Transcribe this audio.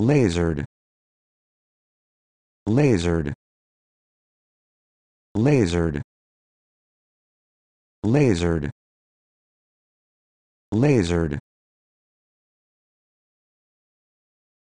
lasered lasered lasered lasered lasered